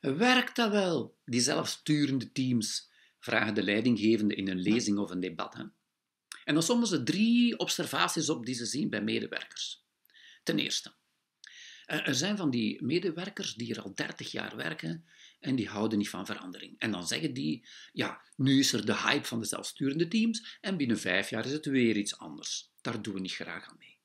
Werkt dat wel, die zelfsturende teams? vragen de leidinggevenden in een lezing of een debat. Hè? En dan sommen ze drie observaties op die ze zien bij medewerkers. Ten eerste, er zijn van die medewerkers die er al 30 jaar werken en die houden niet van verandering. En dan zeggen die, ja, nu is er de hype van de zelfsturende teams en binnen vijf jaar is het weer iets anders. Daar doen we niet graag aan mee.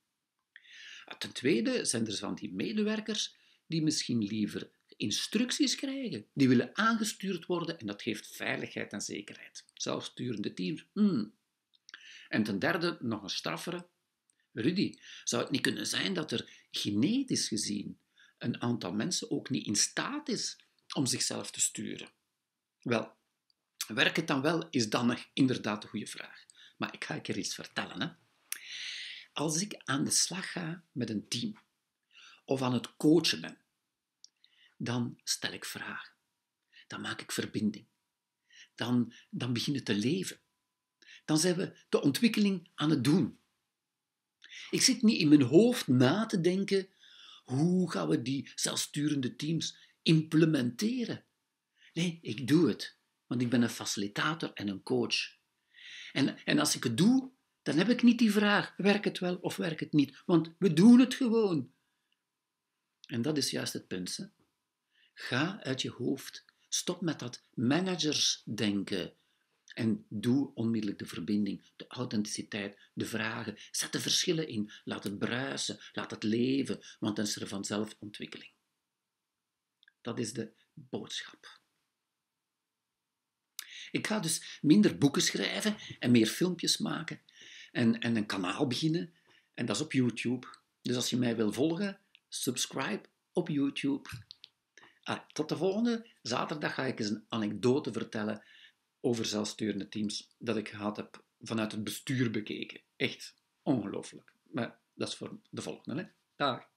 Ten tweede zijn er van die medewerkers die misschien liever instructies krijgen. Die willen aangestuurd worden en dat geeft veiligheid en zekerheid. Zelfsturende teams. Hmm. En ten derde, nog een straffere. Rudy, zou het niet kunnen zijn dat er genetisch gezien een aantal mensen ook niet in staat is om zichzelf te sturen? Wel, werkt het dan wel, is dan inderdaad de goede vraag. Maar ik ga je er iets vertellen. Hè. Als ik aan de slag ga met een team, of aan het coachen ben, dan stel ik vragen. Dan maak ik verbinding. Dan, dan beginnen te leven. Dan zijn we de ontwikkeling aan het doen. Ik zit niet in mijn hoofd na te denken hoe gaan we die zelfsturende teams implementeren. Nee, ik doe het, want ik ben een facilitator en een coach. En, en als ik het doe, dan heb ik niet die vraag: werkt het wel of werkt het niet? Want we doen het gewoon. En dat is juist het punt. Hè? Ga uit je hoofd. Stop met dat managersdenken. En doe onmiddellijk de verbinding, de authenticiteit, de vragen. Zet de verschillen in. Laat het bruisen. Laat het leven. Want dan is er vanzelf ontwikkeling. Dat is de boodschap. Ik ga dus minder boeken schrijven en meer filmpjes maken. En, en een kanaal beginnen. En dat is op YouTube. Dus als je mij wil volgen, subscribe op YouTube. Ah, tot de volgende. Zaterdag ga ik eens een anekdote vertellen over zelfsturende teams dat ik gehad heb vanuit het bestuur bekeken. Echt ongelooflijk. Maar dat is voor de volgende. Hè? Dag.